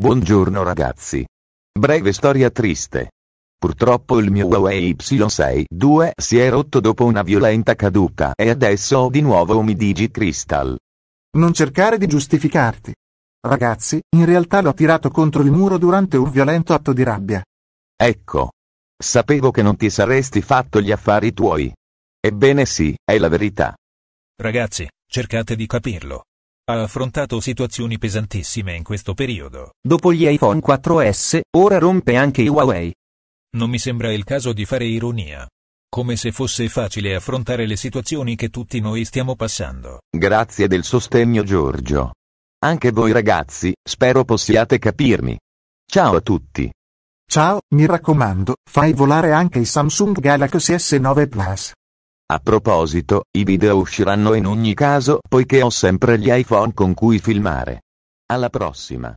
Buongiorno ragazzi. Breve storia triste. Purtroppo il mio Huawei y 6 2 si è rotto dopo una violenta caduta e adesso ho di nuovo un Digi Crystal. Non cercare di giustificarti. Ragazzi, in realtà l'ho tirato contro il muro durante un violento atto di rabbia. Ecco. Sapevo che non ti saresti fatto gli affari tuoi. Ebbene sì, è la verità. Ragazzi, cercate di capirlo ha affrontato situazioni pesantissime in questo periodo. Dopo gli iPhone 4S, ora rompe anche i Huawei. Non mi sembra il caso di fare ironia. Come se fosse facile affrontare le situazioni che tutti noi stiamo passando. Grazie del sostegno Giorgio. Anche voi ragazzi, spero possiate capirmi. Ciao a tutti. Ciao, mi raccomando, fai volare anche i Samsung Galaxy S9 Plus. A proposito, i video usciranno in ogni caso poiché ho sempre gli iPhone con cui filmare. Alla prossima!